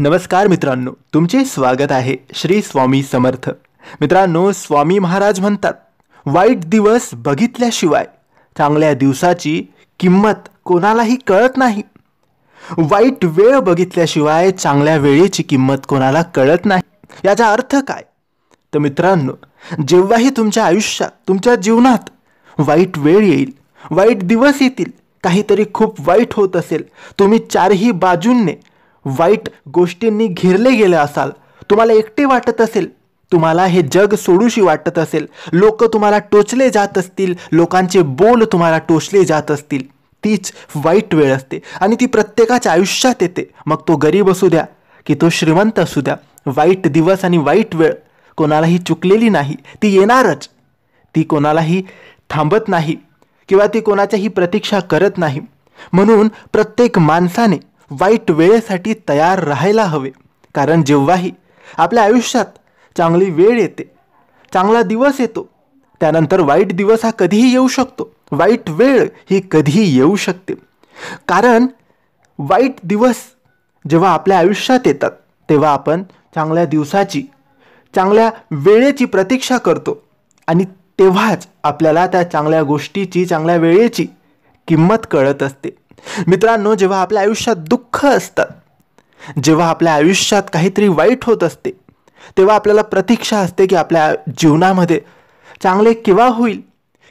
नमस्कार मित्रांनो तुमचे स्वागत आहे श्री स्वामी समर्थ मित्रांनो स्वामी महाराज म्हणतात वाईट दिवस बघितल्याशिवाय चांगल्या दिवसाची किंमत कोणालाही कळत नाही वाईट वेळ बघितल्याशिवाय चांगल्या वेळेची किंमत कोणाला कळत नाही याचा अर्थ काय तर मित्रांनो जेव्हाही तुमच्या आयुष्यात तुमच्या जीवनात वाईट वेळ येईल वाईट दिवस येतील काहीतरी खूप वाईट होत असेल तुम्ही चारही बाजूंने वाईट गोष्टींनी घेरले गेले असाल तुम्हाला एकटे वाटत असेल तुम्हाला हे जग सोडूशी वाटत असेल लोक तुम्हाला टोचले जात असतील लोकांचे बोल तुम्हाला टोचले जात असतील तीच वाईट वेळ असते आणि ती प्रत्येकाच्या आयुष्यात येते मग तो गरीब असू द्या की तो श्रीमंत असू द्या वाईट दिवस आणि वाईट वेळ कोणालाही चुकलेली नाही ती येणारच ती कोणालाही थांबत नाही किंवा ती कोणाच्याही प्रतीक्षा करत नाही म्हणून प्रत्येक माणसाने वाईट वेळेसाठी तयार राहायला हवे कारण जेव्हाही आपल्या आयुष्यात चांगली वेळ येते चांगला दिवस येतो त्यानंतर वाईट दिवस हा कधीही येऊ शकतो वाईट वेळ ही कधीही येऊ शकते कारण वाईट दिवस जेव्हा आपल्या आयुष्यात येतात तेव्हा आपण चांगल्या दिवसाची चांगल्या वेळेची प्रतीक्षा करतो आणि तेव्हाच आपल्याला त्या चांगल्या गोष्टीची चांगल्या वेळेची किंमत कळत असते मित्रांनो जेव्हा आपल्या आयुष्यात दुःख असतात जेव्हा आपल्या आयुष्यात काहीतरी वाईट होत असते तेव्हा आपल्याला प्रतीक्षा असते की आपल्या जीवनामध्ये चांगले केव्हा होईल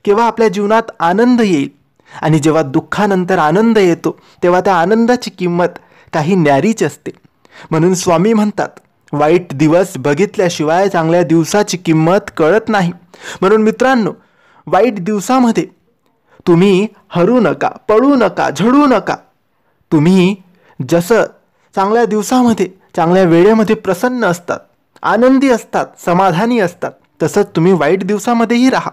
केव्हा आपल्या जीवनात आनंद येईल आणि जेव्हा दुःखानंतर आनंद येतो तेव्हा त्या आनंदाची किंमत काही न्यारीच असते म्हणून स्वामी म्हणतात वाईट दिवस बघितल्याशिवाय चांगल्या दिवसाची किंमत कळत नाही म्हणून मित्रांनो वाईट दिवसामध्ये तुम्ही हरू नका पळू नका झडू नका तुम्ही जसं चांगल्या दिवसामध्ये चांगल्या वेळेमध्ये प्रसन्न असतात आनंदी असतात समाधानी असतात तसंच तुम्ही वाईट दिवसामध्येही राहा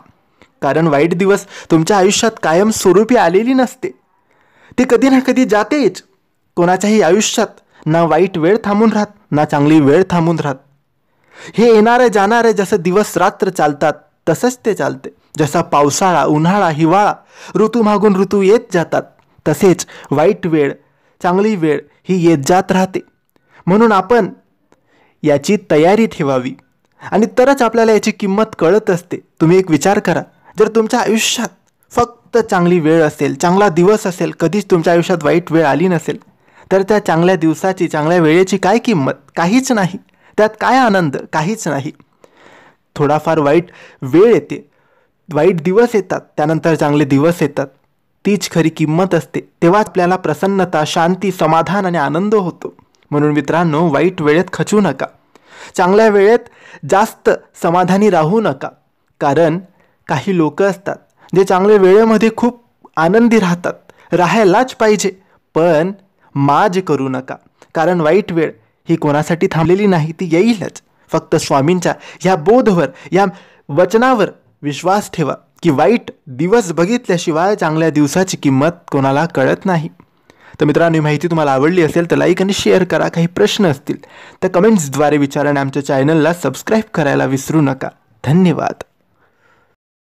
कारण वाईट दिवस तुमच्या आयुष्यात कायम स्वरूपी आलेली नसते ते कधी ना कधी जातेच कोणाच्याही आयुष्यात ना वाईट वेळ थांबून राहत ना चांगली वेळ थांबून राहत हे येणारे जाणारे जसं दिवस रात्र चालतात तसंच ते चालते जसा पावसाळा उन्हाळा हिवाळा ऋतू मागून ऋतू येत जातात तसेच वाईट वेळ चांगली वेळ ही येत जात राहते म्हणून आपण याची तयारी ठेवावी आणि तरच आपल्याला याची किंमत कळत असते तुम्ही एक विचार करा जर तुमच्या आयुष्यात फक्त चांगली वेळ असेल चांगला दिवस असेल कधीच तुमच्या आयुष्यात वाईट वेळ आली नसेल तर त्या चांगल्या दिवसाची चांगल्या वेळेची काय किंमत काहीच नाही त्यात काय आनंद काहीच नाही थोडाफार वाईट वेळ येते वाईट दिवस येतात त्यानंतर चांगले दिवस येतात तीच खरी किंमत असते तेव्हा आपल्याला प्रसन्नता शांती समाधान आणि आनंद होतो म्हणून मित्रांनो वाईट वेळेत खचू नका चांगल्या वेळेत जास्त समाधानी राहू नका कारण काही लोक असतात जे चांगल्या वेळेमध्ये खूप आनंदी राहतात राहायलाच पाहिजे पण माज करू नका कारण वाईट वेळ ही कोणासाठी थांबलेली नाही ती येईलच फक्त स्वामींच्या ह्या बोधवर या वचनावर विश्वास ठेवा की वाईट दिवस बघितल्याशिवाय चांगल्या दिवसाची किंमत कोणाला कळत नाही तर मित्रांनो ही माहिती तुम्हाला आवडली असेल तर लाईक आणि शेअर करा काही प्रश्न असतील तर कमेंट्सद्वारे विचारा आणि आमच्या चॅनलला सबस्क्राईब करायला विसरू नका धन्यवाद